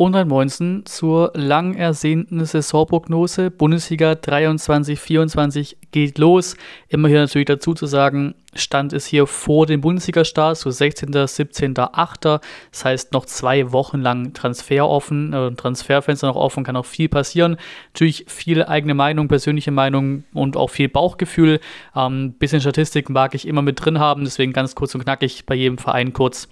und ein Moinsen zur lang ersehnten Saisonprognose. Bundesliga 23-24 geht los. Immer hier natürlich dazu zu sagen, Stand ist hier vor dem Bundesliga-Start, so 16., 17., 8. Das heißt, noch zwei Wochen lang Transfer offen, äh, Transferfenster noch offen, kann auch viel passieren. Natürlich viel eigene Meinung, persönliche Meinung und auch viel Bauchgefühl. Ein ähm, bisschen Statistik mag ich immer mit drin haben, deswegen ganz kurz und knackig bei jedem Verein kurz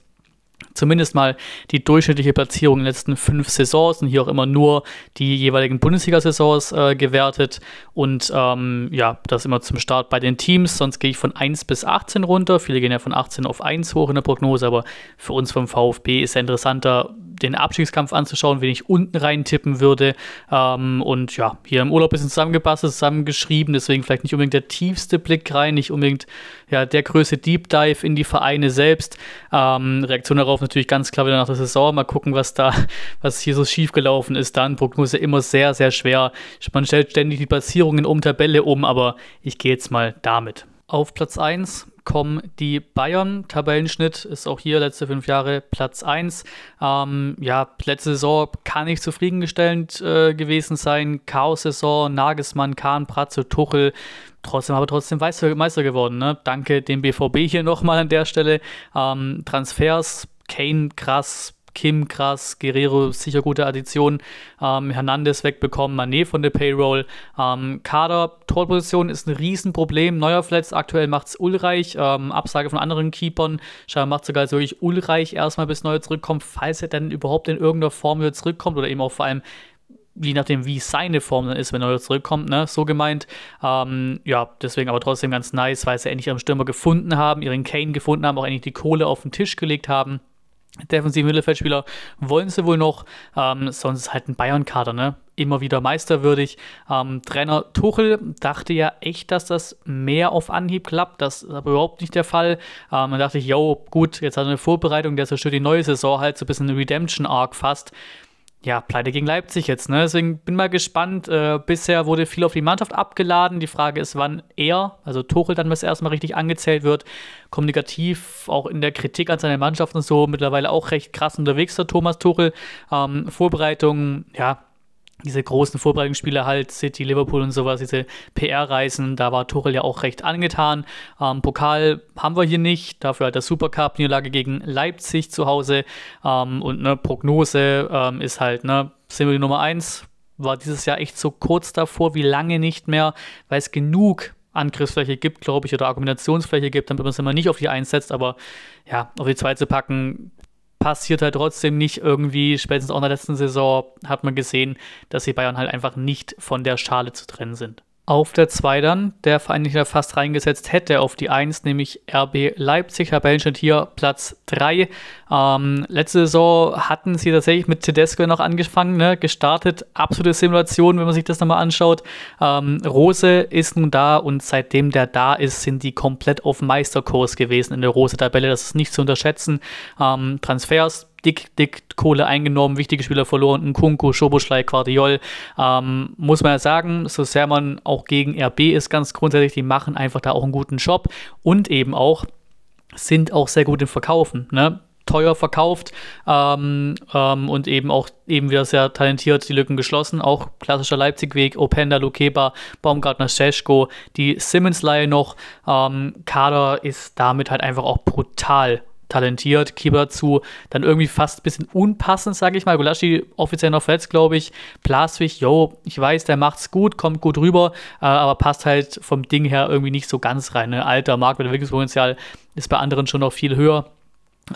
zumindest mal die durchschnittliche Platzierung in den letzten fünf Saisons und hier auch immer nur die jeweiligen Bundesliga-Saisons äh, gewertet und ähm, ja, das immer zum Start bei den Teams. Sonst gehe ich von 1 bis 18 runter. Viele gehen ja von 18 auf 1 hoch in der Prognose, aber für uns vom VfB ist ja interessanter, den Abstiegskampf anzuschauen, wen ich unten reintippen würde. Ähm, und ja, hier im Urlaub ist es zusammengepasst, zusammengeschrieben, deswegen vielleicht nicht unbedingt der tiefste Blick rein, nicht unbedingt ja, der größte Deep Dive in die Vereine selbst. Ähm, Reaktion darauf natürlich ganz klar wieder nach der Saison. Mal gucken, was da, was hier so schiefgelaufen ist. Dann Prognose immer sehr, sehr schwer. Man stellt ständig die Platzierungen um, Tabelle um, aber ich gehe jetzt mal damit. Auf Platz 1 kommen die Bayern. Tabellenschnitt ist auch hier letzte fünf Jahre Platz 1. Ähm, ja, letzte Saison kann nicht zufriedenstellend äh, gewesen sein. Chaos-Saison, Nagelsmann, Kahn, Pratze, Tuchel. Trotzdem aber trotzdem Meister geworden. Ne? Danke dem BVB hier nochmal an der Stelle. Ähm, Transfers, Kane krass, Kim krass, Guerrero sicher gute Addition, ähm, Hernandez wegbekommen, Manet von der Payroll, ähm, Kader, Torposition ist ein Riesenproblem, neuer Flats aktuell macht es Ulreich, ähm, Absage von anderen Keepern, scheinbar macht sogar wirklich Ulreich erstmal bis Neuer zurückkommt, falls er dann überhaupt in irgendeiner Form wieder zurückkommt oder eben auch vor allem je nachdem, wie seine Form dann ist, wenn Neuer zurückkommt, ne? so gemeint. Ähm, ja, deswegen aber trotzdem ganz nice, weil sie endlich ihren Stürmer gefunden haben, ihren Kane gefunden haben, auch endlich die Kohle auf den Tisch gelegt haben defensiven Mittelfeldspieler wollen sie wohl noch, ähm, sonst ist halt ein Bayern-Kader, ne? Immer wieder meisterwürdig. Ähm, Trainer Tuchel dachte ja echt, dass das mehr auf Anhieb klappt. Das ist aber überhaupt nicht der Fall. Ähm, dann dachte ich, yo, gut, jetzt hat er eine Vorbereitung, der so schön die neue Saison halt so ein bisschen Redemption-Arc fast ja, Pleite gegen Leipzig jetzt, ne? Deswegen bin mal gespannt. Äh, bisher wurde viel auf die Mannschaft abgeladen. Die Frage ist, wann er, also Tuchel dann das erstmal richtig angezählt wird. Kommunikativ, auch in der Kritik an seine Mannschaft und so, mittlerweile auch recht krass unterwegs, der Thomas Tuchel. Ähm, Vorbereitungen, ja, diese großen Vorbereitungsspiele halt, City, Liverpool und sowas, diese PR-Reisen, da war Tuchel ja auch recht angetan. Ähm, Pokal haben wir hier nicht, dafür hat der Supercup-Niederlage gegen Leipzig zu Hause ähm, und eine Prognose ähm, ist halt, ne, sind wir die Nummer 1, war dieses Jahr echt so kurz davor wie lange nicht mehr, weil es genug Angriffsfläche gibt, glaube ich, oder Argumentationsfläche gibt, damit man es immer nicht auf die einsetzt, aber ja, auf die zwei zu packen, passiert halt trotzdem nicht irgendwie. Spätestens auch in der letzten Saison hat man gesehen, dass die Bayern halt einfach nicht von der Schale zu trennen sind. Auf der 2 dann, der Verein, den ich da fast reingesetzt hätte, auf die 1, nämlich RB Leipzig. Tabellenstand hier Platz 3. Ähm, letzte Saison hatten sie tatsächlich mit Tedesco noch angefangen, ne? gestartet. Absolute Simulation, wenn man sich das nochmal anschaut. Ähm, Rose ist nun da und seitdem der da ist, sind die komplett auf Meisterkurs gewesen in der Rose-Tabelle. Das ist nicht zu unterschätzen. Ähm, Transfers dick, dick Kohle eingenommen, wichtige Spieler verloren, Nkunku, Schoboschlei, Quardiol. Ähm, muss man ja sagen, so sehr man auch gegen RB ist, ganz grundsätzlich, die machen einfach da auch einen guten Job und eben auch sind auch sehr gut im Verkaufen. Ne? teuer verkauft ähm, ähm, und eben auch eben wieder sehr talentiert die Lücken geschlossen. Auch klassischer Leipzig-Weg, Openda, Lukeba, Baumgartner, Scheschko, die Simmons-Leihe noch. Ähm, Kader ist damit halt einfach auch brutal talentiert, Kieber zu, dann irgendwie fast ein bisschen unpassend, sage ich mal. Gulaschi offiziell noch verletzt, glaube ich. Blaswig, yo, ich weiß, der macht's gut, kommt gut rüber, äh, aber passt halt vom Ding her irgendwie nicht so ganz rein. Ne? Alter, Entwicklungspotenzial ist bei anderen schon noch viel höher.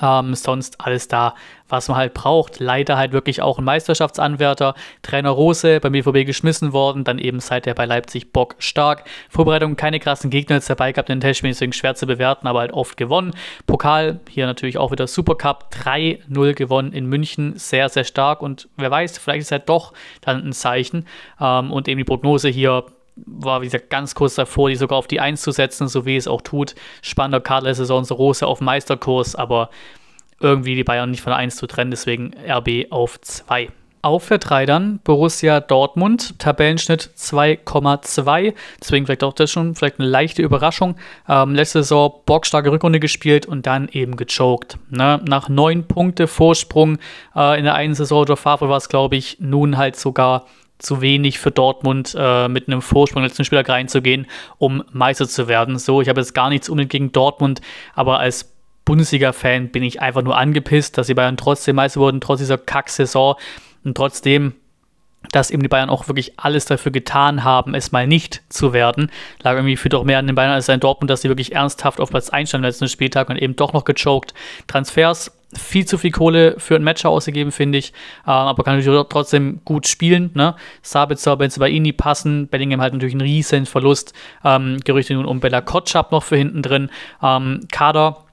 Ähm, sonst alles da, was man halt braucht. Leider halt wirklich auch ein Meisterschaftsanwärter. Trainer Rose beim BVB geschmissen worden, dann eben seither bei Leipzig Bock stark. Vorbereitung keine krassen Gegner jetzt dabei gehabt, in den Testspiel deswegen schwer zu bewerten, aber halt oft gewonnen. Pokal, hier natürlich auch wieder Supercup, 3-0 gewonnen in München, sehr, sehr stark und wer weiß, vielleicht ist halt doch dann ein Zeichen. Ähm, und eben die Prognose hier, war, wie gesagt, ganz kurz davor, die sogar auf die 1 zu setzen, so wie es auch tut. Spannender Kader der Saison, so Rose auf Meisterkurs, aber irgendwie die Bayern nicht von der 1 zu trennen, deswegen RB auf 2. Auf der 3 dann Borussia Dortmund, Tabellenschnitt 2,2. Deswegen vielleicht auch das schon vielleicht eine leichte Überraschung. Ähm, letzte Saison bockstarke Rückrunde gespielt und dann eben gechoked. Ne? Nach 9 Punkte Vorsprung äh, in der einen Saison unter Favre war es, glaube ich, nun halt sogar zu wenig für Dortmund äh, mit einem Vorsprung letzten Spieltag reinzugehen, um Meister zu werden. So, ich habe jetzt gar nichts unbedingt gegen Dortmund, aber als Bundesliga-Fan bin ich einfach nur angepisst, dass die Bayern trotzdem Meister wurden, trotz dieser Kack-Saison und trotzdem dass eben die Bayern auch wirklich alles dafür getan haben, es mal nicht zu werden. Lag irgendwie viel doch mehr an den Bayern als an Dortmund, dass sie wirklich ernsthaft auf Platz 1 standen letzten Spieltag und eben doch noch gechoked. Transfers, viel zu viel Kohle für ein Matcher ausgegeben, finde ich. Ähm, aber kann natürlich trotzdem gut spielen. Ne? Sabitzer, Benzibaini passen. Bellingham halt natürlich einen riesen Verlust. Ähm, Gerüchte nun um Bella Kotschab noch für hinten drin. Ähm, Kader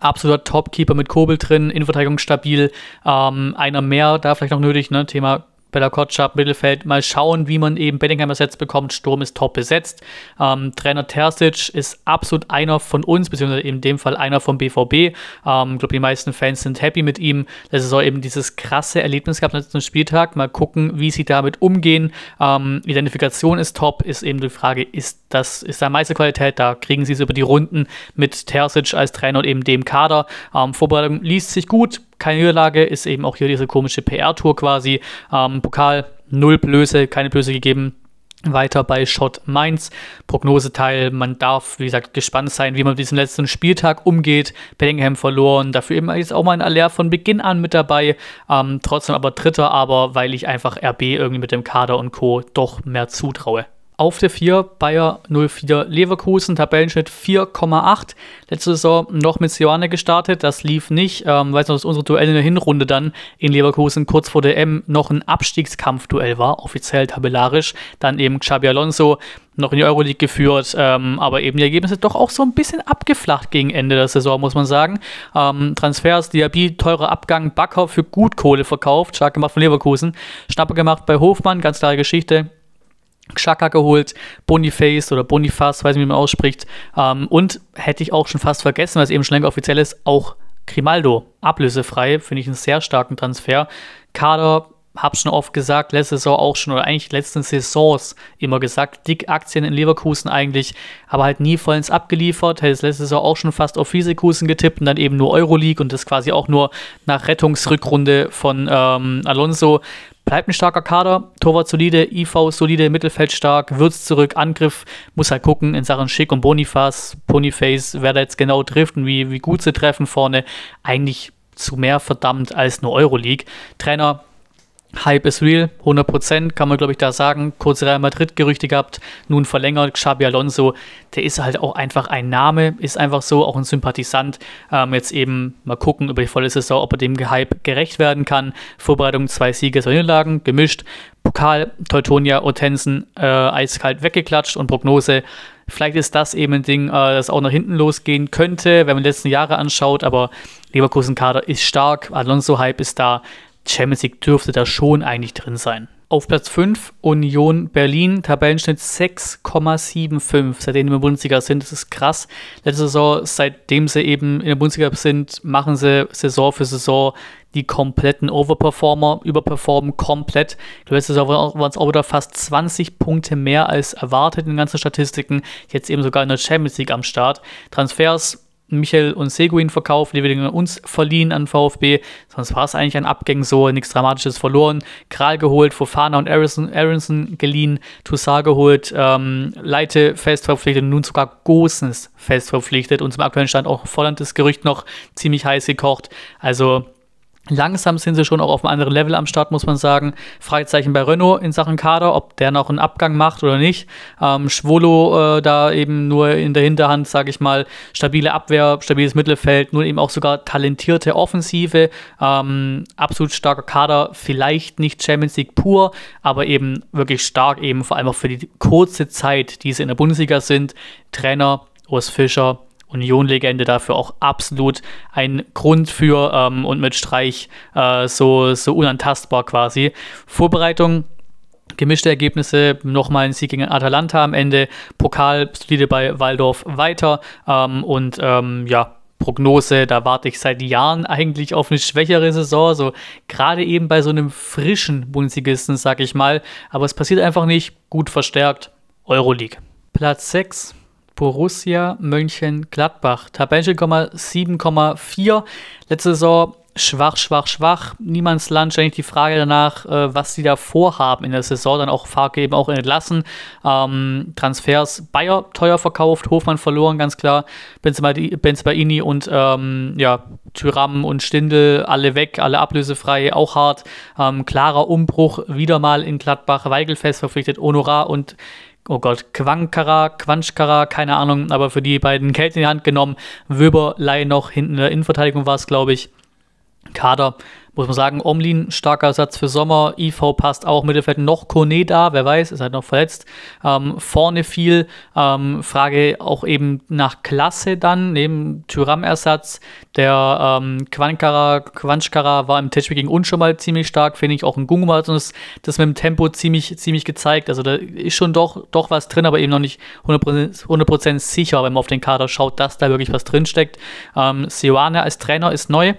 absoluter Topkeeper mit Kobel drin, Innenverteidigung stabil, ähm, einer mehr da vielleicht noch nötig, ne? Thema Bella Kotschab, Mittelfeld. Mal schauen, wie man eben Bellingham ersetzt bekommt. Sturm ist top besetzt. Ähm, Trainer Terzic ist absolut einer von uns, beziehungsweise in dem Fall einer vom BVB. Ich ähm, glaube, die meisten Fans sind happy mit ihm. Das ist auch eben dieses krasse Erlebnis gehabt am letzten Spieltag. Mal gucken, wie sie damit umgehen. Ähm, Identifikation ist top, ist eben die Frage, ist das, ist da Meisterqualität da? Kriegen sie es über die Runden mit Terzic als Trainer und eben dem Kader? Ähm, Vorbereitung liest sich gut, keine Niederlage, ist eben auch hier diese komische PR-Tour quasi. Ähm, Pokal, null Blöße, keine Blöße gegeben. Weiter bei Schott Mainz. Prognoseteil, man darf, wie gesagt, gespannt sein, wie man mit diesem letzten Spieltag umgeht. Bellingham verloren, dafür eben jetzt auch mal ein Aller von Beginn an mit dabei. Ähm, trotzdem aber Dritter, aber weil ich einfach RB irgendwie mit dem Kader und Co. doch mehr zutraue auf der 4 Bayer 04 Leverkusen, Tabellenschnitt 4,8. Letzte Saison noch mit Sioane gestartet, das lief nicht, ähm, weil es noch unsere Duell in der Hinrunde dann in Leverkusen kurz vor der M noch ein Abstiegskampfduell war, offiziell tabellarisch. Dann eben Xabi Alonso noch in die Euroleague geführt, ähm, aber eben die Ergebnisse doch auch so ein bisschen abgeflacht gegen Ende der Saison, muss man sagen. Ähm, Transfers, Diaby, teurer Abgang, Backer für gut Kohle verkauft, stark gemacht von Leverkusen, Schnappe gemacht bei Hofmann, ganz klare Geschichte, Xhaka geholt, Boniface oder Boniface, weiß nicht, wie man ausspricht. Ähm, und hätte ich auch schon fast vergessen, weil es eben schon länger offiziell ist, auch Grimaldo, ablösefrei, finde ich einen sehr starken Transfer. Kader, habe schon oft gesagt, letzte Saison auch schon oder eigentlich letzten Saisons immer gesagt, dick Aktien in Leverkusen eigentlich, aber halt nie vollends abgeliefert, hätte es letzte Saison auch schon fast auf Fiesekusen getippt und dann eben nur Euroleague und das quasi auch nur nach Rettungsrückrunde von ähm, Alonso bleibt ein starker Kader. Torwart solide, IV solide, Mittelfeld stark, Würz zurück, Angriff. Muss halt gucken in Sachen Schick und Boniface, Ponyface, wer da jetzt genau trifft und wie, wie gut sie treffen vorne. Eigentlich zu mehr verdammt als nur Euroleague. Trainer Hype ist real, 100%, kann man glaube ich da sagen. Kurz Real Madrid-Gerüchte gehabt, nun verlängert. Xabi Alonso, der ist halt auch einfach ein Name, ist einfach so, auch ein Sympathisant. Ähm, jetzt eben mal gucken über die volle Saison, ob er dem Hype gerecht werden kann. Vorbereitung, zwei Siege, zwei Niederlagen, gemischt. Pokal, Teutonia, Otensen, äh, eiskalt weggeklatscht und Prognose. Vielleicht ist das eben ein Ding, äh, das auch nach hinten losgehen könnte, wenn man die letzten Jahre anschaut, aber Leverkusen-Kader ist stark, Alonso-Hype ist da, Champions League dürfte da schon eigentlich drin sein. Auf Platz 5 Union Berlin, Tabellenschnitt 6,75, seitdem wir in der Bundesliga sind. Das ist krass. Letzte Saison, seitdem sie eben in der Bundesliga sind, machen sie Saison für Saison die kompletten Overperformer, überperformen komplett. letzte Saison waren es auch wieder fast 20 Punkte mehr als erwartet in den ganzen Statistiken. Jetzt eben sogar in der Champions League am Start. Transfers Michael und Seguin verkauft, die wir uns verliehen an VfB. Sonst war es eigentlich ein Abgang so, nichts Dramatisches verloren. Kral geholt, Fofana und Aronson, Aronson geliehen, Toussaint geholt, ähm, Leite fest verpflichtet und nun sogar Gosens fest verpflichtet. Und zum aktuellen Stand auch Volland das Gerücht noch ziemlich heiß gekocht. Also Langsam sind sie schon auch auf einem anderen Level am Start, muss man sagen. Freizeichen bei Renault in Sachen Kader, ob der noch einen Abgang macht oder nicht. Ähm, Schwolo äh, da eben nur in der Hinterhand, sage ich mal, stabile Abwehr, stabiles Mittelfeld, nur eben auch sogar talentierte Offensive. Ähm, absolut starker Kader, vielleicht nicht Champions League pur, aber eben wirklich stark, eben vor allem auch für die kurze Zeit, die sie in der Bundesliga sind. Trainer, Urs Fischer, Union-Legende dafür auch absolut ein Grund für ähm, und mit Streich äh, so, so unantastbar quasi. Vorbereitung gemischte Ergebnisse, nochmal ein Sieg gegen Atalanta am Ende, Pokal solide bei Waldorf weiter ähm, und ähm, ja, Prognose, da warte ich seit Jahren eigentlich auf eine schwächere Saison, so gerade eben bei so einem frischen Bundesligisten, sag ich mal, aber es passiert einfach nicht, gut verstärkt, Euroleague. Platz 6 Borussia Mönchengladbach. Tabellenstelle 7,4. Letzte Saison schwach, schwach, schwach. Niemandsland ständig die Frage danach, äh, was sie da vorhaben in der Saison. Dann auch Farke auch entlassen. Ähm, Transfers Bayer teuer verkauft, Hofmann verloren, ganz klar. Benzbaini und ähm, ja, Tyram und Stindel alle weg, alle ablösefrei, auch hart. Ähm, klarer Umbruch, wieder mal in Gladbach. Weigel fest verpflichtet, Honorar und oh Gott, Quankara, Quanschkara, keine Ahnung, aber für die beiden Kälte in die Hand genommen. Wöberlei noch hinten in der Innenverteidigung war es, glaube ich. Kader, muss man sagen, Omlin, starker Ersatz für Sommer, IV passt auch, Mittelfeld noch Kone da, wer weiß, ist halt noch verletzt. Ähm, vorne viel, ähm, Frage auch eben nach Klasse dann, neben Tyram-Ersatz, der ähm, Quankara, Quanschkara war im Testspiel gegen uns schon mal ziemlich stark, finde ich, auch in Gunguma hat uns das mit dem Tempo ziemlich, ziemlich gezeigt, also da ist schon doch, doch was drin, aber eben noch nicht 100%, 100 sicher, wenn man auf den Kader schaut, dass da wirklich was drin steckt. Ähm, Sioane als Trainer ist neu,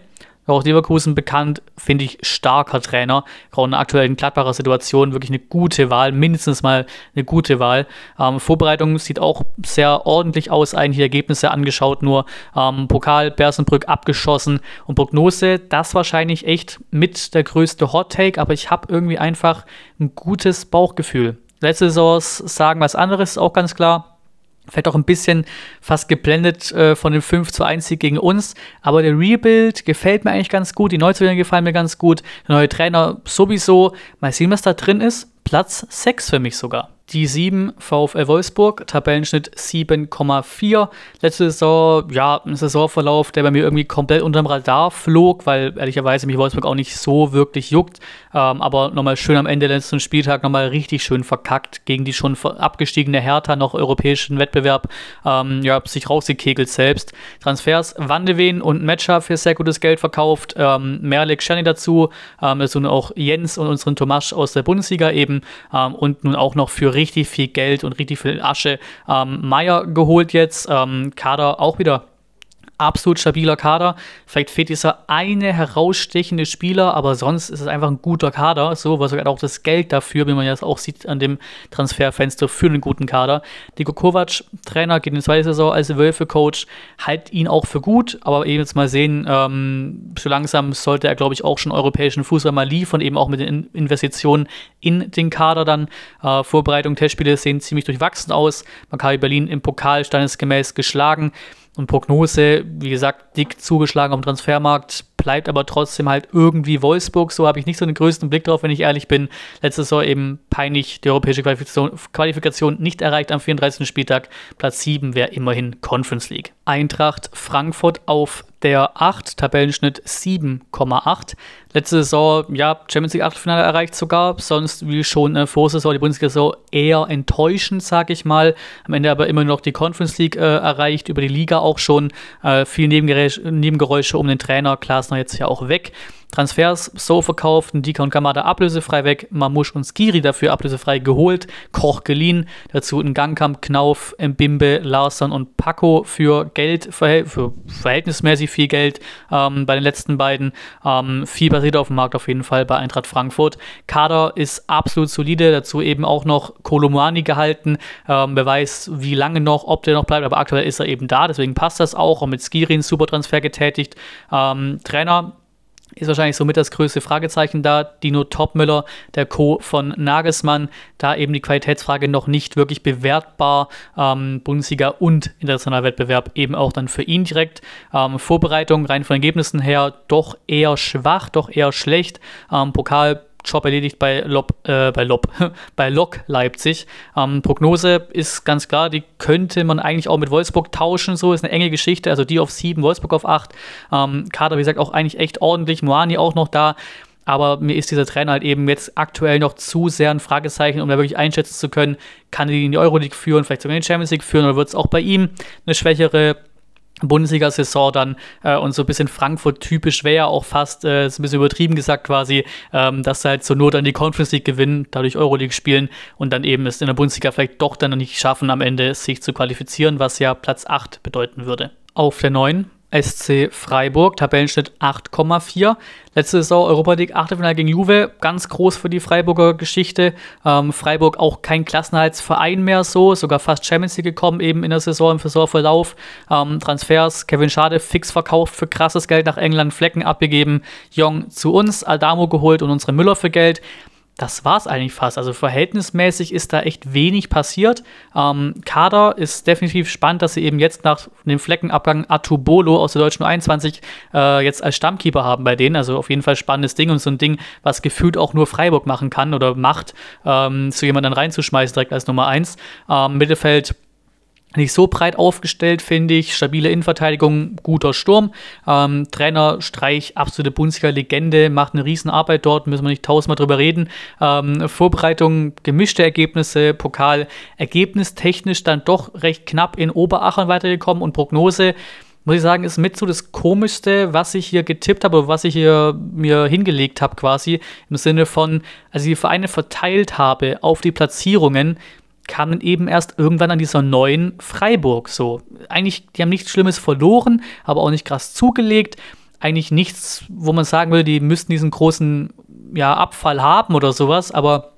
auch Leverkusen bekannt, finde ich starker Trainer. Gerade in der aktuellen Gladbacher Situation wirklich eine gute Wahl, mindestens mal eine gute Wahl. Ähm, Vorbereitung sieht auch sehr ordentlich aus, eigentlich die Ergebnisse angeschaut, nur ähm, Pokal Bersenbrück abgeschossen und Prognose, das wahrscheinlich echt mit der größte Hot Take, aber ich habe irgendwie einfach ein gutes Bauchgefühl. Letzte Saison sagen was anderes, auch ganz klar. Vielleicht auch ein bisschen fast geblendet äh, von dem 5 zu 1 Sieg gegen uns. Aber der Rebuild gefällt mir eigentlich ganz gut. Die Neuzugänge gefallen mir ganz gut. Der neue Trainer sowieso. Mal sehen, was da drin ist. Platz 6 für mich sogar. Die 7 VfL Wolfsburg, Tabellenschnitt 7,4. Letzte Saison, ja, ein Saisonverlauf, der bei mir irgendwie komplett unterm Radar flog, weil ehrlicherweise mich Wolfsburg auch nicht so wirklich juckt. Ähm, aber nochmal schön am Ende letzten Spieltag nochmal richtig schön verkackt gegen die schon abgestiegene Hertha noch europäischen Wettbewerb. Ähm, ja, sich rausgekegelt selbst. Transfers, Wandewen und Matcher für sehr gutes Geld verkauft. Ähm, Merlik Czerny dazu, ähm, also auch Jens und unseren Tomasch aus der Bundesliga eben ähm, und nun auch noch für richtig viel Geld und richtig viel Asche ähm, Meier geholt jetzt. Ähm, Kader auch wieder absolut stabiler Kader. Vielleicht fehlt dieser eine herausstechende Spieler, aber sonst ist es einfach ein guter Kader. So, was sogar auch das Geld dafür, wie man ja auch sieht an dem Transferfenster für einen guten Kader. Diko Kovac, Trainer, geht in die zweite Saison als Wölfe-Coach, halt ihn auch für gut, aber eben jetzt mal sehen, ähm, so langsam sollte er, glaube ich, auch schon europäischen Fußball mal liefern, eben auch mit den Investitionen in den Kader dann. Äh, Vorbereitung, Testspiele sehen ziemlich durchwachsen aus. Maccabi Berlin im Pokal standesgemäß geschlagen. Und Prognose, wie gesagt, dick zugeschlagen am Transfermarkt, bleibt aber trotzdem halt irgendwie Wolfsburg. So habe ich nicht so den größten Blick drauf, wenn ich ehrlich bin. Letztes Jahr eben peinlich die europäische Qualifikation, Qualifikation nicht erreicht am 34. Spieltag. Platz 7 wäre immerhin Conference League. Eintracht Frankfurt auf der 8, Tabellenschnitt 7,8. Letzte Saison, ja, Champions League Achtelfinale erreicht sogar, sonst wie schon äh, vor Saison, die Bundesliga-Saison eher enttäuschend, sage ich mal. Am Ende aber immer noch die Conference League äh, erreicht, über die Liga auch schon. Äh, viel Nebengeräusche um den Trainer, Klaas Glasner jetzt ja auch weg. Transfers so verkauft, Dika und Kamada ablösefrei weg, Mamusch und Skiri dafür ablösefrei geholt, Koch geliehen, dazu ein Gangkamp, Knauf, Mbimbe, Larsson und Paco für Geld, für, verhältnismäßig viel Geld ähm, bei den letzten beiden. Ähm, viel passiert auf dem Markt auf jeden Fall bei Eintracht Frankfurt. Kader ist absolut solide, dazu eben auch noch Kolomani gehalten. Ähm, wer weiß, wie lange noch, ob der noch bleibt, aber aktuell ist er eben da, deswegen passt das auch. Und mit Skiri einen super Transfer getätigt. Ähm, Trainer ist wahrscheinlich somit das größte Fragezeichen da. Dino Topmüller, der Co. von Nagelsmann, da eben die Qualitätsfrage noch nicht wirklich bewertbar. Ähm, Bundesliga und internationaler Wettbewerb eben auch dann für ihn direkt. Ähm, Vorbereitung rein von Ergebnissen her doch eher schwach, doch eher schlecht. Ähm, Pokal Job erledigt bei Lob, äh, bei Lob, bei Lok Leipzig. Ähm, Prognose ist ganz klar, die könnte man eigentlich auch mit Wolfsburg tauschen, so ist eine enge Geschichte, also die auf 7, Wolfsburg auf 8. Ähm, Kader, wie gesagt, auch eigentlich echt ordentlich, Moani auch noch da. Aber mir ist dieser Trainer halt eben jetzt aktuell noch zu sehr ein Fragezeichen, um da wirklich einschätzen zu können, kann er die in die Euroleague führen, vielleicht sogar in die Champions League führen oder wird es auch bei ihm eine schwächere Bundesliga-Saison dann äh, und so ein bisschen Frankfurt-typisch wäre ja auch fast, äh, ist ein bisschen übertrieben gesagt quasi, ähm, dass sie halt zur Not dann die Conference League gewinnen, dadurch Euroleague spielen und dann eben es in der Bundesliga vielleicht doch dann noch nicht schaffen, am Ende sich zu qualifizieren, was ja Platz 8 bedeuten würde. Auf der 9 SC Freiburg, Tabellenschnitt 8,4. Letzte Saison Europa League Achtelfinale gegen Juve, ganz groß für die Freiburger Geschichte. Ähm, Freiburg auch kein Klassenheitsverein mehr so, sogar fast Champions League gekommen eben in der Saison, im Saisonverlauf. Ähm, Transfers, Kevin Schade fix verkauft für krasses Geld nach England, Flecken abgegeben, Jong zu uns, Aldamo geholt und unsere Müller für Geld das war es eigentlich fast. Also verhältnismäßig ist da echt wenig passiert. Ähm, Kader ist definitiv spannend, dass sie eben jetzt nach dem Fleckenabgang Atubolo aus der deutschen u 21 äh, jetzt als Stammkeeper haben bei denen. Also auf jeden Fall spannendes Ding und so ein Ding, was gefühlt auch nur Freiburg machen kann oder macht, ähm, zu jemandem reinzuschmeißen direkt als Nummer 1. Ähm, Mittelfeld nicht so breit aufgestellt, finde ich. Stabile Innenverteidigung, guter Sturm. Ähm, Trainer Streich, absolute Bundesliga-Legende, macht eine Riesenarbeit dort, müssen wir nicht tausendmal drüber reden. Ähm, Vorbereitung, gemischte Ergebnisse, Pokal, ergebnistechnisch dann doch recht knapp in Oberachern weitergekommen und Prognose, muss ich sagen, ist mit so das Komischste, was ich hier getippt habe oder was ich hier mir hingelegt habe quasi, im Sinne von, als ich die Vereine verteilt habe auf die Platzierungen, kamen eben erst irgendwann an dieser neuen Freiburg. So, eigentlich, die haben nichts Schlimmes verloren, aber auch nicht krass zugelegt. Eigentlich nichts, wo man sagen würde, die müssten diesen großen ja, Abfall haben oder sowas, aber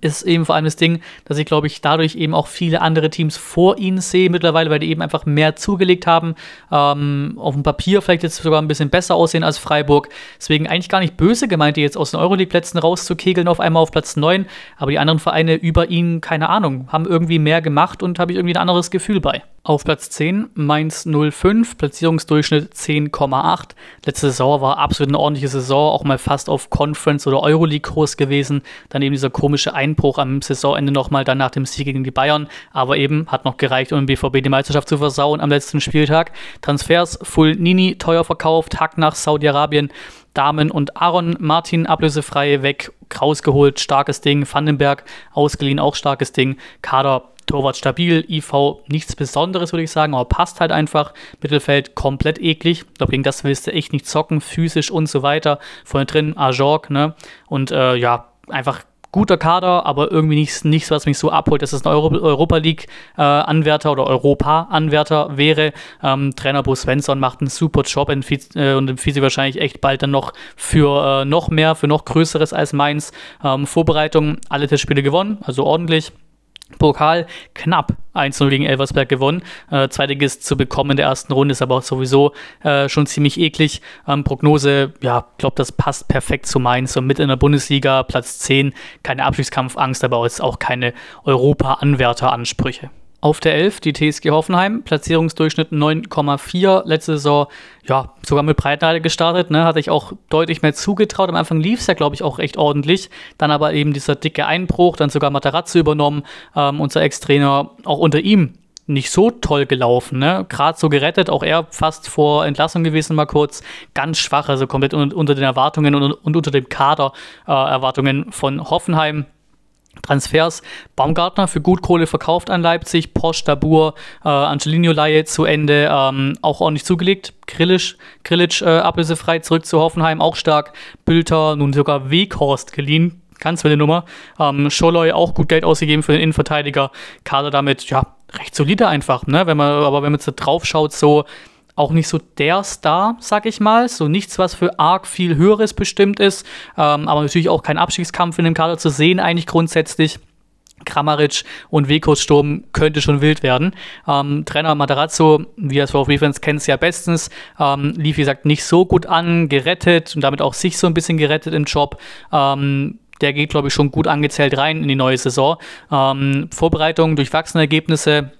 ist eben vor allem das Ding, dass ich glaube ich dadurch eben auch viele andere Teams vor ihnen sehe mittlerweile, weil die eben einfach mehr zugelegt haben, ähm, auf dem Papier vielleicht jetzt sogar ein bisschen besser aussehen als Freiburg. Deswegen eigentlich gar nicht böse gemeint, die jetzt aus den Euroleague-Plätzen rauszukegeln auf einmal auf Platz 9, aber die anderen Vereine über ihnen, keine Ahnung, haben irgendwie mehr gemacht und habe ich irgendwie ein anderes Gefühl bei. Auf Platz 10 Mainz 05, Platzierungsdurchschnitt 10,8. Letzte Saison war absolut eine ordentliche Saison, auch mal fast auf Conference- oder Euroleague-Kurs gewesen. Dann eben dieser komische Einbruch am Saisonende nochmal dann nach dem Sieg gegen die Bayern, aber eben hat noch gereicht, um im BVB die Meisterschaft zu versauen am letzten Spieltag. Transfers, Full Nini teuer verkauft, Hack nach Saudi-Arabien, Damen und Aaron Martin ablösefrei weg, Kraus geholt, starkes Ding, Vandenberg ausgeliehen, auch starkes Ding, Kader Torwart stabil, IV nichts Besonderes, würde ich sagen, aber passt halt einfach. Mittelfeld komplett eklig. Ich glaube, gegen das willst du echt nicht zocken, physisch und so weiter. Vorne drin, Ajorg, ne? Und äh, ja, einfach guter Kader, aber irgendwie nichts, nichts was mich so abholt, dass es ein Euro Europa League-Anwärter äh, oder Europa-Anwärter wäre. Ähm, Trainer Bo Svensson macht einen super Job äh, und empfiehlt, äh, sie wahrscheinlich echt bald dann noch für äh, noch mehr, für noch Größeres als Mainz. Ähm, Vorbereitung, alle Testspiele gewonnen, also ordentlich. Pokal knapp 1-0 gegen Elversberg gewonnen. Äh, Gist zu bekommen in der ersten Runde ist aber auch sowieso äh, schon ziemlich eklig. Ähm, Prognose, ja, glaube, das passt perfekt zu Mainz. Und mit in der Bundesliga, Platz 10, keine Abstiegskampfangst, aber jetzt auch keine Europa-Anwärteransprüche. Auf der 11 die TSG Hoffenheim, Platzierungsdurchschnitt 9,4. Letzte Saison, ja, sogar mit Breitnadel gestartet, ne, hatte ich auch deutlich mehr zugetraut. Am Anfang lief es ja, glaube ich, auch recht ordentlich. Dann aber eben dieser dicke Einbruch, dann sogar Materazzi übernommen, ähm, unser Ex-Trainer, auch unter ihm nicht so toll gelaufen, ne? Gerade so gerettet, auch er fast vor Entlassung gewesen, mal kurz. Ganz schwach, also komplett un unter den Erwartungen und, und unter dem Kader äh, Erwartungen von Hoffenheim. Transfers. Baumgartner für gut Kohle verkauft an Leipzig, Porsche, Tabur, äh, Angelino Laie zu Ende, ähm, auch ordentlich zugelegt. Krillic, Krillic äh, ablösefrei zurück zu Hoffenheim, auch stark. Bülter, nun sogar Weghorst geliehen. Ganz wilde Nummer. Ähm, Scholloy auch gut Geld ausgegeben für den Innenverteidiger. Kader damit, ja, recht solide einfach, ne? Wenn man, aber wenn man jetzt da drauf schaut, so auch nicht so der Star, sag ich mal. So nichts, was für arg viel Höheres bestimmt ist. Ähm, aber natürlich auch kein Abstiegskampf in dem Kader zu sehen, eigentlich grundsätzlich. Kramaric und Vekos Sturm könnte schon wild werden. Ähm, Trainer Matarazzo, wie er es VfB-Fans kennt, ja bestens, ähm, lief, wie gesagt, nicht so gut an, gerettet und damit auch sich so ein bisschen gerettet im Job. Ähm, der geht, glaube ich, schon gut angezählt rein in die neue Saison. Ähm, Vorbereitung, durchwachsene Ergebnisse,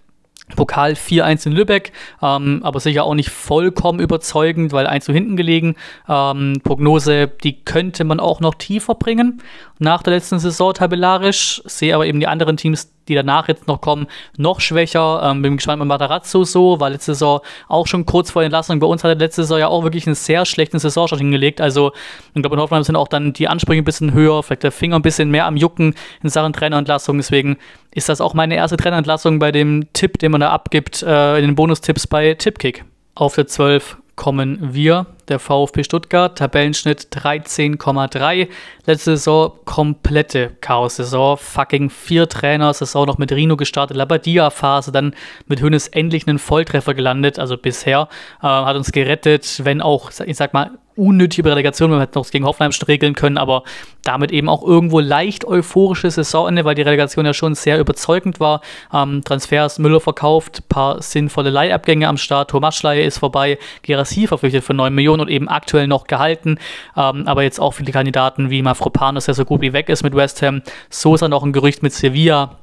Pokal 4-1 in Lübeck, ähm, aber sicher auch nicht vollkommen überzeugend, weil 1 zu hinten gelegen. Ähm, Prognose, die könnte man auch noch tiefer bringen nach der letzten Saison tabellarisch, sehe aber eben die anderen Teams, die danach jetzt noch kommen, noch schwächer. Ähm, bin gespannt bei Matarazzo so, war letzte Saison auch schon kurz vor der Entlassung. Bei uns hat er letzte Saison ja auch wirklich einen sehr schlechten Saisonstart hingelegt. Also ich glaube, in Hoffenheim sind auch dann die Ansprüche ein bisschen höher, vielleicht der Finger ein bisschen mehr am Jucken in Sachen Trainerentlassung. Deswegen ist das auch meine erste Trainerentlassung bei dem Tipp, den man da abgibt, äh, in den Bonustipps bei Tipkick. Auf der 12 kommen wir der VfB Stuttgart, Tabellenschnitt 13,3. Letzte Saison komplette Chaos-Saison, fucking vier Trainer, Saison noch mit Rino gestartet, Labadia-Phase, dann mit Hönes endlich einen Volltreffer gelandet, also bisher, äh, hat uns gerettet, wenn auch, ich sag mal, unnötige Relegation, man hätte noch gegen Hoffenheim schon regeln können, aber damit eben auch irgendwo leicht euphorisches Saisonende, weil die Relegation ja schon sehr überzeugend war. Ähm, Transfers Müller verkauft, paar sinnvolle Leihabgänge am Start, Thomas Schleier ist vorbei, Gerassi verpflichtet für 9 Millionen und eben aktuell noch gehalten. Ähm, aber jetzt auch viele Kandidaten wie Mafropanos, der so gut wie weg ist mit West Ham. Sosa noch ein Gerücht mit Sevilla.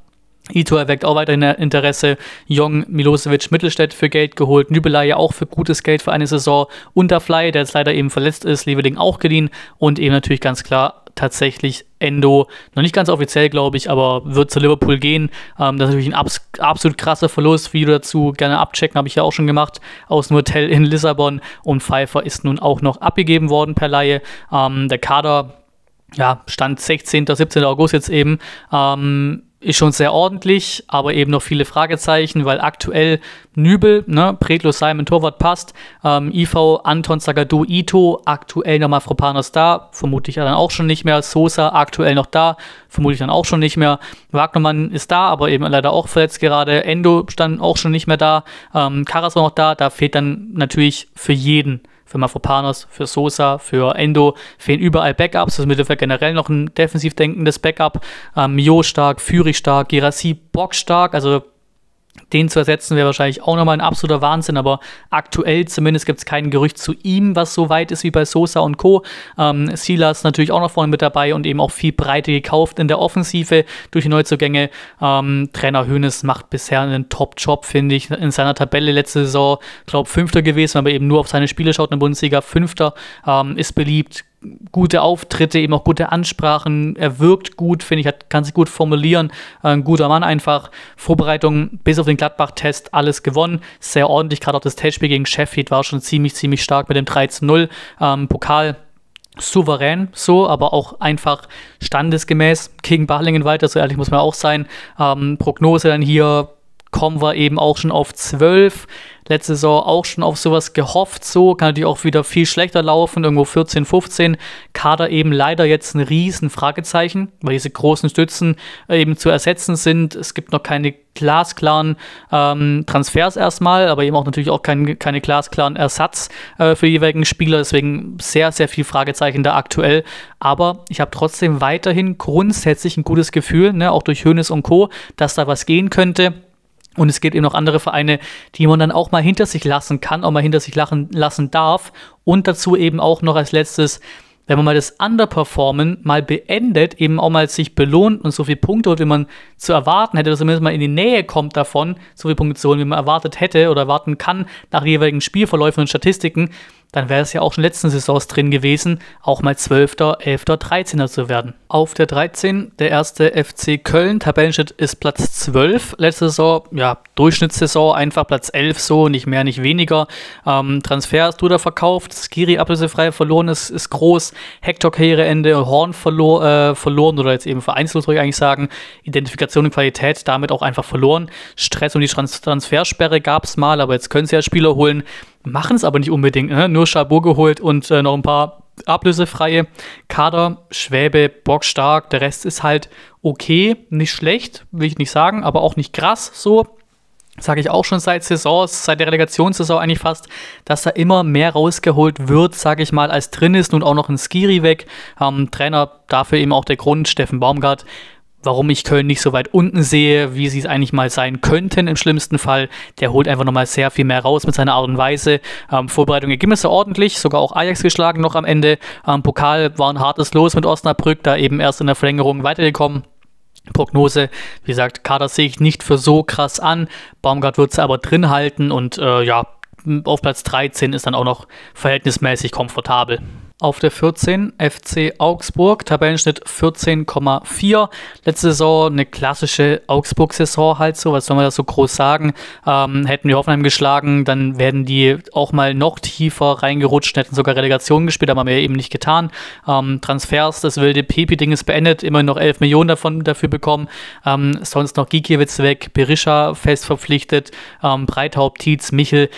Ito erweckt auch weiterhin Interesse. Jong, Milosevic, Mittelstädt für Geld geholt. Nübelei ja auch für gutes Geld für eine Saison. Unterfly, der jetzt leider eben verletzt ist. Leverding auch geliehen. Und eben natürlich ganz klar tatsächlich Endo, noch nicht ganz offiziell, glaube ich, aber wird zu Liverpool gehen. Ähm, das ist natürlich ein abs absolut krasser Verlust. Video dazu gerne abchecken, habe ich ja auch schon gemacht, aus dem Hotel in Lissabon. Und Pfeiffer ist nun auch noch abgegeben worden per Laie. Ähm, der Kader ja, Stand 16., 17. August jetzt eben, ähm, ist schon sehr ordentlich, aber eben noch viele Fragezeichen, weil aktuell Nübel, ne, Predlo Simon Torwart passt, ähm, IV Anton Sagadu Ito, aktuell nochmal Fropanos da, vermutlich dann auch schon nicht mehr, Sosa aktuell noch da, vermutlich dann auch schon nicht mehr, Wagnermann ist da, aber eben leider auch verletzt gerade, Endo stand auch schon nicht mehr da, ähm, Karas war noch da, da fehlt dann natürlich für jeden für Mafropanos, für Sosa, für Endo fehlen überall Backups. Das Mittelfeld generell noch ein defensiv denkendes Backup. Ähm, Mio stark, Führig stark, Gerassi Bock stark. Also den zu ersetzen wäre wahrscheinlich auch nochmal ein absoluter Wahnsinn, aber aktuell zumindest gibt es kein Gerücht zu ihm, was so weit ist wie bei Sosa und Co. Ähm, Silas natürlich auch noch vorne mit dabei und eben auch viel Breite gekauft in der Offensive durch die Neuzugänge. Ähm, Trainer Hönes macht bisher einen Top-Job, finde ich, in seiner Tabelle letzte Saison, glaube Fünfter gewesen, aber eben nur auf seine Spiele schaut in der Bundesliga. Fünfter ähm, ist beliebt, gute Auftritte, eben auch gute Ansprachen. Er wirkt gut, finde ich, hat, kann sich gut formulieren. Äh, ein guter Mann einfach. Vorbereitung bis auf den Gladbach-Test alles gewonnen. Sehr ordentlich, gerade auch das Testspiel gegen Sheffield war schon ziemlich, ziemlich stark mit dem 13-0. Ähm, Pokal souverän so, aber auch einfach standesgemäß gegen Bachlingen weiter, so ehrlich muss man auch sein. Ähm, Prognose dann hier kommen wir eben auch schon auf 12 letzte Saison auch schon auf sowas gehofft. So kann natürlich auch wieder viel schlechter laufen, irgendwo 14, 15. Kader eben leider jetzt ein riesen Fragezeichen, weil diese großen Stützen äh, eben zu ersetzen sind. Es gibt noch keine glasklaren ähm, Transfers erstmal, aber eben auch natürlich auch kein, keine glasklaren Ersatz äh, für die jeweiligen Spieler. Deswegen sehr, sehr viel Fragezeichen da aktuell. Aber ich habe trotzdem weiterhin grundsätzlich ein gutes Gefühl, ne, auch durch Hönes und Co., dass da was gehen könnte. Und es gibt eben noch andere Vereine, die man dann auch mal hinter sich lassen kann, auch mal hinter sich lachen, lassen darf. Und dazu eben auch noch als letztes, wenn man mal das Underperformen mal beendet, eben auch mal sich belohnt und so viele Punkte holt, wie man zu erwarten hätte, dass zumindest mal in die Nähe kommt davon, so viele Punkte zu holen, wie man erwartet hätte oder erwarten kann, nach jeweiligen Spielverläufen und Statistiken, dann wäre es ja auch schon letzten Saisons drin gewesen, auch mal 12., 11., 13. zu werden. Auf der 13. der erste FC Köln, Tabellenschnitt ist Platz 12. Letzte Saison, ja, Durchschnittssaison, einfach Platz 11 so, nicht mehr, nicht weniger. Ähm, Transfer hast du da verkauft, Skiri ablösefrei verloren ist, ist groß, Hector Karriereende, Horn verlor, äh, verloren oder jetzt eben vereinzelt, würde ich eigentlich sagen. Identifikation und Qualität damit auch einfach verloren. Stress um die Trans Transfersperre gab es mal, aber jetzt können sie ja Spieler holen, machen es aber nicht unbedingt. Ne? Nur Chabot geholt und äh, noch ein paar ablösefreie Kader. Schwäbe, bockstark. Der Rest ist halt okay, nicht schlecht, will ich nicht sagen, aber auch nicht krass so. Sage ich auch schon seit Saisons, seit der Relegationssaison eigentlich fast, dass da immer mehr rausgeholt wird, sage ich mal, als drin ist. Nun auch noch ein Skiri weg. Ähm, Trainer dafür eben auch der Grund, Steffen Baumgart warum ich Köln nicht so weit unten sehe, wie sie es eigentlich mal sein könnten im schlimmsten Fall. Der holt einfach nochmal sehr viel mehr raus mit seiner Art und Weise. Ähm, Vorbereitung Ergebnisse ordentlich, sogar auch Ajax geschlagen noch am Ende. Ähm, Pokal war ein hartes Los mit Osnabrück, da eben erst in der Verlängerung weitergekommen. Prognose, wie gesagt, Kader sehe ich nicht für so krass an. Baumgart wird es aber drin halten und äh, ja, auf Platz 13 ist dann auch noch verhältnismäßig komfortabel auf der 14 FC Augsburg, Tabellenschnitt 14,4. Letzte Saison eine klassische Augsburg-Saison halt so, was soll man da so groß sagen? Ähm, hätten wir Hoffenheim geschlagen, dann werden die auch mal noch tiefer reingerutscht, hätten sogar Relegation gespielt, aber haben wir eben nicht getan. Ähm, Transfers, das wilde Pepi-Ding ist beendet, immer noch 11 Millionen davon dafür bekommen. Ähm, sonst noch Gikiewicz weg, Berisha fest verpflichtet, ähm, Breithaupt, Tietz, Michel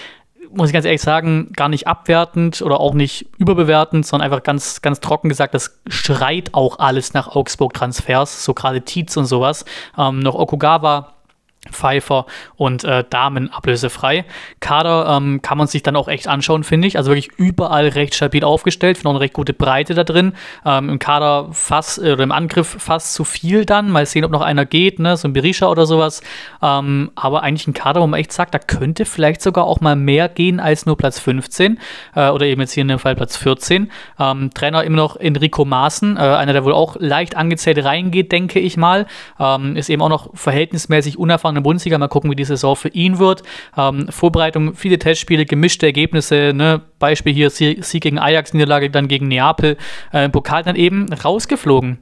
muss ich ganz ehrlich sagen, gar nicht abwertend oder auch nicht überbewertend, sondern einfach ganz, ganz trocken gesagt, das schreit auch alles nach Augsburg-Transfers, so gerade Tietz und sowas. Ähm, noch Okugawa Pfeiffer und äh, Damen ablösefrei. Kader ähm, kann man sich dann auch echt anschauen, finde ich. Also wirklich überall recht stabil aufgestellt, finde auch eine recht gute Breite da drin. Ähm, Im Kader fast äh, oder im Angriff fast zu viel dann. Mal sehen, ob noch einer geht, ne? so ein Berisha oder sowas. Ähm, aber eigentlich ein Kader, wo man echt sagt, da könnte vielleicht sogar auch mal mehr gehen als nur Platz 15 äh, oder eben jetzt hier in dem Fall Platz 14. Ähm, Trainer immer noch Enrico Maaßen, äh, einer, der wohl auch leicht angezählt reingeht, denke ich mal. Ähm, ist eben auch noch verhältnismäßig unerfahren Anfang der Bundesliga. Mal gucken, wie die Saison für ihn wird. Ähm, Vorbereitung, viele Testspiele, gemischte Ergebnisse. Ne? Beispiel hier Sieg gegen Ajax, Niederlage dann gegen Neapel. Äh, Pokal dann eben rausgeflogen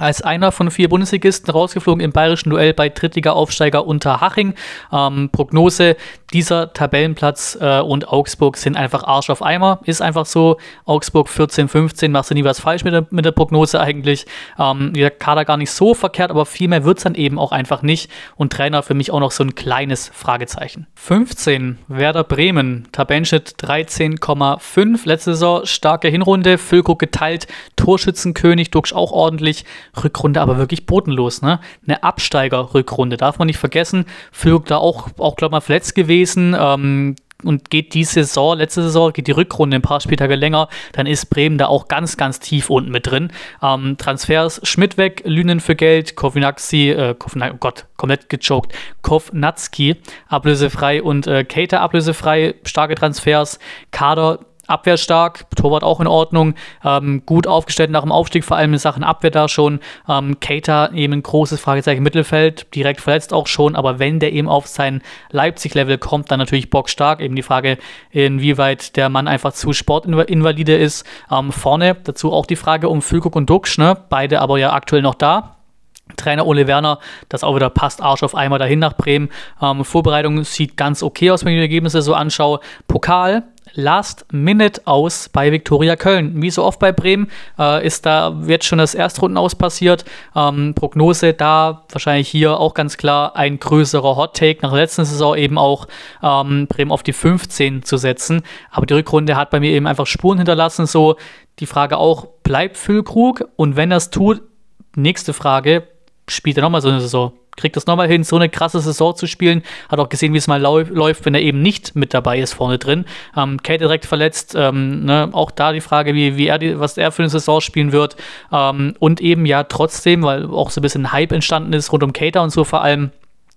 als einer von vier Bundesligisten rausgeflogen im bayerischen Duell bei Drittliga-Aufsteiger Unterhaching. Ähm, Prognose, dieser Tabellenplatz äh, und Augsburg sind einfach Arsch auf Eimer. Ist einfach so. Augsburg 14, 15, machst du nie was falsch mit der, mit der Prognose eigentlich. Ähm, der Kader gar nicht so verkehrt, aber viel mehr wird es dann eben auch einfach nicht. Und Trainer für mich auch noch so ein kleines Fragezeichen. 15, Werder Bremen, Tabellenschnitt 13,5. Letzte Saison starke Hinrunde, Füllkrug geteilt, Torschützenkönig, Duxch auch ordentlich. Rückrunde aber wirklich bodenlos, ne? Eine Absteiger-Rückrunde, darf man nicht vergessen. Flög da auch, auch glaube ich mal, verletzt gewesen. Ähm, und geht die Saison, letzte Saison, geht die Rückrunde ein paar Spieltage länger, dann ist Bremen da auch ganz, ganz tief unten mit drin. Ähm, Transfers Schmidt weg, Lünen für Geld, Kovinaxi, äh, oh Gott, komplett gechoked, Kovnatski ablösefrei und äh, Cater ablösefrei, starke Transfers, Kader Abwehr stark, Torwart auch in Ordnung, ähm, gut aufgestellt nach dem Aufstieg, vor allem in Sachen Abwehr da schon. Ähm, Cater eben ein großes Fragezeichen im Mittelfeld, direkt verletzt auch schon, aber wenn der eben auf sein Leipzig-Level kommt, dann natürlich Bock stark. Eben die Frage, inwieweit der Mann einfach zu sportinvalide ist. Ähm, vorne dazu auch die Frage um Füllkuck und Duxch, ne? beide aber ja aktuell noch da. Trainer Ole Werner, das auch wieder passt, Arsch auf einmal dahin nach Bremen. Ähm, Vorbereitung sieht ganz okay aus, wenn ich die Ergebnisse so anschaue. Pokal, Last Minute aus bei Viktoria Köln. Wie so oft bei Bremen äh, ist da jetzt schon das Erstrunden aus passiert. Ähm, Prognose da wahrscheinlich hier auch ganz klar ein größerer Hot Take nach der letzten Saison eben auch ähm, Bremen auf die 15 zu setzen. Aber die Rückrunde hat bei mir eben einfach Spuren hinterlassen. So die Frage auch, bleibt Füllkrug? Und wenn das tut, nächste Frage, spielt er nochmal so eine Saison? kriegt das nochmal hin, so eine krasse Saison zu spielen. Hat auch gesehen, wie es mal läuft, wenn er eben nicht mit dabei ist vorne drin. Ähm, Kate direkt verletzt. Ähm, ne? Auch da die Frage, wie, wie er die, was er für eine Saison spielen wird. Ähm, und eben ja trotzdem, weil auch so ein bisschen Hype entstanden ist rund um Cater und so vor allem.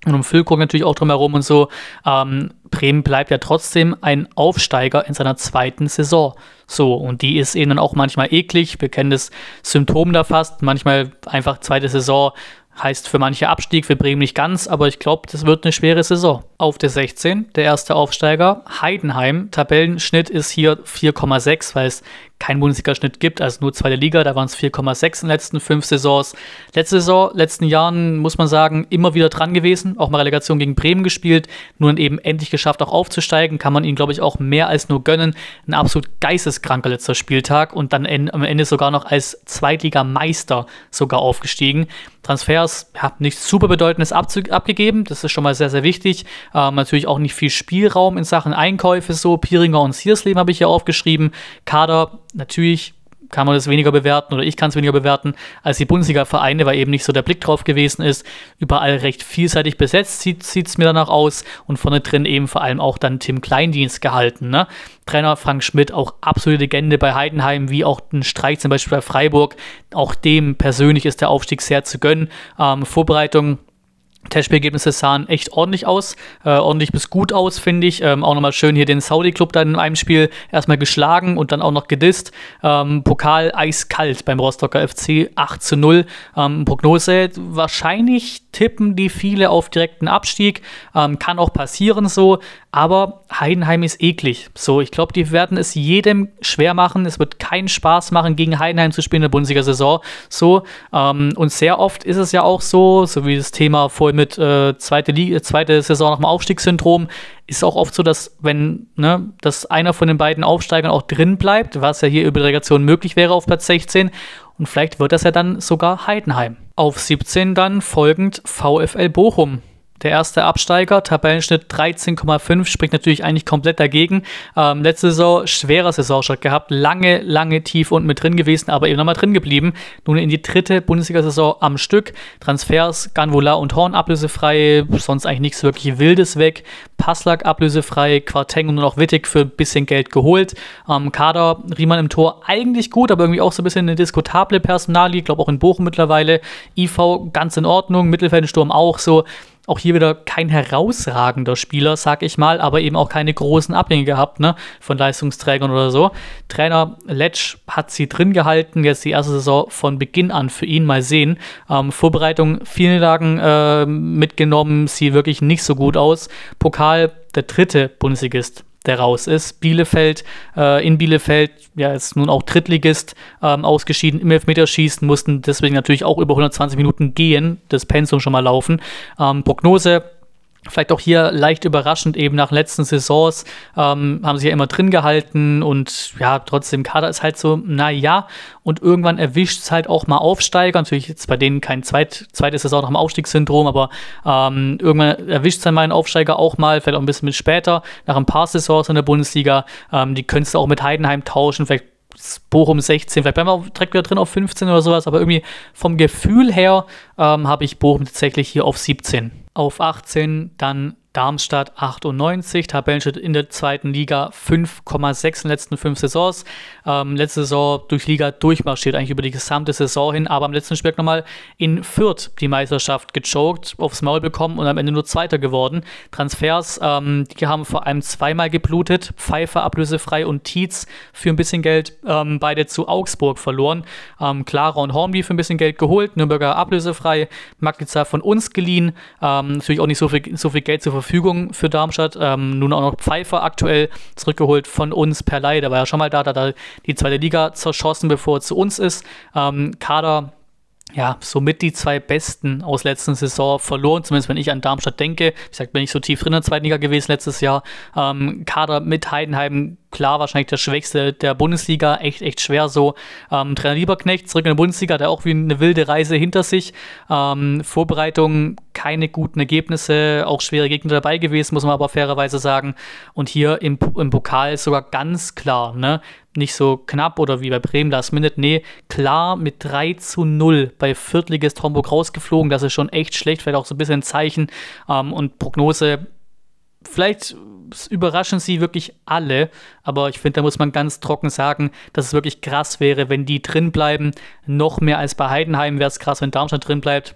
Und um Füllkrug natürlich auch drumherum und so. Ähm, Bremen bleibt ja trotzdem ein Aufsteiger in seiner zweiten Saison. So, und die ist eben dann auch manchmal eklig. Wir kennen das Symptom da fast. Manchmal einfach zweite Saison Heißt für manche Abstieg, für Bremen nicht ganz, aber ich glaube, das wird eine schwere Saison. Auf der 16, der erste Aufsteiger, Heidenheim. Tabellenschnitt ist hier 4,6, weil es keinen Bundesliga-Schnitt gibt, also nur zweite Liga, da waren es 4,6 in den letzten fünf Saisons. Letzte Saison, letzten Jahren, muss man sagen, immer wieder dran gewesen, auch mal Relegation gegen Bremen gespielt, nur dann eben endlich geschafft, auch aufzusteigen, kann man ihn, glaube ich, auch mehr als nur gönnen. Ein absolut geisteskranker letzter Spieltag und dann en am Ende sogar noch als Zweitligameister sogar aufgestiegen. Transfers, hat nichts super Bedeutendes abgegeben, das ist schon mal sehr, sehr wichtig. Ähm, natürlich auch nicht viel Spielraum in Sachen Einkäufe, so Piringer und Siersleben habe ich hier aufgeschrieben. Kader natürlich kann man das weniger bewerten oder ich kann es weniger bewerten als die Bundesliga-Vereine, weil eben nicht so der Blick drauf gewesen ist. Überall recht vielseitig besetzt sieht es mir danach aus und vorne drin eben vor allem auch dann Tim Kleindienst gehalten. Ne? Trainer Frank Schmidt, auch absolute Legende bei Heidenheim, wie auch ein Streik zum Beispiel bei Freiburg. Auch dem persönlich ist der Aufstieg sehr zu gönnen. Ähm, Vorbereitung Testspielergebnisse sahen echt ordentlich aus, äh, ordentlich bis gut aus, finde ich. Ähm, auch nochmal schön hier den Saudi-Club dann in einem Spiel erstmal geschlagen und dann auch noch gedisst. Ähm, Pokal eiskalt beim Rostocker FC 8 zu 0. Ähm, Prognose, wahrscheinlich tippen die viele auf direkten Abstieg. Ähm, kann auch passieren so, aber Heidenheim ist eklig. So, ich glaube, die werden es jedem schwer machen. Es wird keinen Spaß machen, gegen Heidenheim zu spielen in der Bundesliga-Saison. So, ähm, und sehr oft ist es ja auch so, so wie das Thema vorher glaube mit äh, zweite, Liga, zweite Saison nach dem Aufstiegssyndrom ist auch oft so, dass wenn ne, dass einer von den beiden Aufsteigern auch drin bleibt, was ja hier über die Relegation möglich wäre auf Platz 16 und vielleicht wird das ja dann sogar Heidenheim. Auf 17 dann folgend VfL Bochum der erste Absteiger, Tabellenschnitt 13,5, spricht natürlich eigentlich komplett dagegen. Ähm, letzte Saison, schwerer Saisonstart gehabt, lange, lange tief unten mit drin gewesen, aber eben nochmal drin geblieben. Nun in die dritte Bundesliga-Saison am Stück. Transfers, Ganvola und Horn ablösefrei, sonst eigentlich nichts wirklich Wildes weg. Passlack ablösefrei, Quarteng und nur noch Wittig für ein bisschen Geld geholt. Ähm, Kader, Riemann im Tor, eigentlich gut, aber irgendwie auch so ein bisschen eine diskutable Personalie, ich glaube auch in Bochum mittlerweile. IV ganz in Ordnung, Mittelfeldsturm auch so auch hier wieder kein herausragender Spieler, sag ich mal, aber eben auch keine großen Abhänge gehabt, ne, von Leistungsträgern oder so. Trainer Letsch hat sie drin gehalten, jetzt die erste Saison von Beginn an für ihn mal sehen. Ähm, Vorbereitung, viele Tagen äh, mitgenommen, sieht wirklich nicht so gut aus. Pokal, der dritte Bundesligist der raus ist. Bielefeld, äh, in Bielefeld, ja, ist nun auch Drittligist ähm, ausgeschieden im Elfmeterschießen, mussten deswegen natürlich auch über 120 Minuten gehen, das Pensum schon mal laufen. Ähm, Prognose, Vielleicht auch hier leicht überraschend, eben nach letzten Saisons ähm, haben sie ja immer drin gehalten und ja, trotzdem, Kader ist halt so, naja, und irgendwann erwischt es halt auch mal Aufsteiger. Natürlich jetzt bei denen kein zweit, zweites Saison nach dem Aufstiegssyndrom, aber ähm, irgendwann erwischt es dann mal einen Aufsteiger auch mal, vielleicht auch ein bisschen mit später, nach ein paar Saisons in der Bundesliga. Ähm, die könntest du auch mit Heidenheim tauschen, vielleicht Bochum 16, vielleicht bleiben wir auch direkt wieder drin auf 15 oder sowas, aber irgendwie vom Gefühl her ähm, habe ich Bochum tatsächlich hier auf 17. Auf 18 dann Darmstadt 98, Tabellenschritt in der zweiten Liga 5,6 in den letzten fünf Saisons. Ähm, letzte Saison durch Liga durchmarschiert, eigentlich über die gesamte Saison hin, aber am letzten Spieltag nochmal in Fürth die Meisterschaft gechoked, aufs Maul bekommen und am Ende nur Zweiter geworden. Transfers, ähm, die haben vor allem zweimal geblutet, Pfeiffer ablösefrei und Tietz für ein bisschen Geld ähm, beide zu Augsburg verloren. Ähm, Clara und Hornby für ein bisschen Geld geholt, Nürnberger ablösefrei, Magnica von uns geliehen, ähm, natürlich auch nicht so viel, so viel Geld zu verfügen Verfügung für Darmstadt. Ähm, nun auch noch Pfeiffer aktuell zurückgeholt von uns per Leih. Der war ja schon mal da, da hat er die zweite Liga zerschossen, bevor er zu uns ist. Ähm, Kader ja, somit die zwei Besten aus letzten Saison verloren, zumindest wenn ich an Darmstadt denke. Wie gesagt, bin ich so tief drin in der zweiten Liga gewesen letztes Jahr. Ähm, Kader mit Heidenheim klar wahrscheinlich der Schwächste der Bundesliga, echt, echt schwer so. Ähm, Trainer Lieberknecht zurück in die Bundesliga, der auch wie eine wilde Reise hinter sich. Ähm, Vorbereitung, keine guten Ergebnisse, auch schwere Gegner dabei gewesen, muss man aber fairerweise sagen. Und hier im, im Pokal sogar ganz klar, ne? Nicht so knapp oder wie bei Bremen Last Minute, nee, klar mit 3 zu 0 bei Viertliges Tromburg rausgeflogen. Das ist schon echt schlecht, vielleicht auch so ein bisschen ein Zeichen. Ähm, und Prognose vielleicht überraschen sie wirklich alle, aber ich finde, da muss man ganz trocken sagen, dass es wirklich krass wäre, wenn die drin bleiben. Noch mehr als bei Heidenheim wäre es krass, wenn Darmstadt drin bleibt,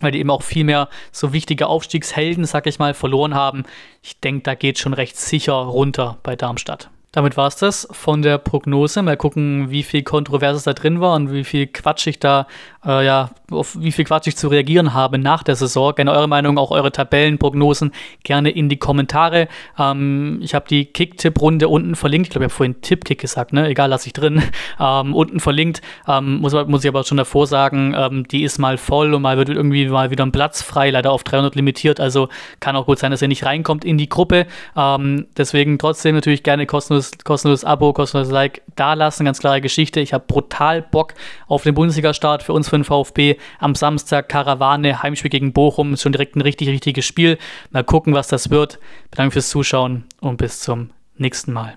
weil die eben auch viel mehr so wichtige Aufstiegshelden, sag ich mal, verloren haben. Ich denke, da geht schon recht sicher runter bei Darmstadt. Damit war es das von der Prognose. Mal gucken, wie viel Kontroverses da drin war und wie viel Quatsch ich da, äh, ja, auf wie viel Quatsch ich zu reagieren habe nach der Saison. Gerne eure Meinung, auch eure Tabellenprognosen gerne in die Kommentare. Ähm, ich habe die Kick-Tipp-Runde unten verlinkt. Ich glaube, ich habe vorhin Tipp-Kick gesagt, ne? Egal, lasse ich drin. Ähm, unten verlinkt. Ähm, muss, muss ich aber schon davor sagen, ähm, die ist mal voll und mal wird irgendwie mal wieder ein Platz frei, leider auf 300 limitiert. Also kann auch gut sein, dass ihr nicht reinkommt in die Gruppe. Ähm, deswegen trotzdem natürlich gerne kostenlos kostenloses, kostenloses Abo, kostenloses Like da lassen. Ganz klare Geschichte. Ich habe brutal Bock auf den Bundesliga-Start für uns für den VfB. Am Samstag Karawane, Heimspiel gegen Bochum. Ist schon direkt ein richtig, richtiges Spiel. Mal gucken, was das wird. Bedanke fürs Zuschauen und bis zum nächsten Mal.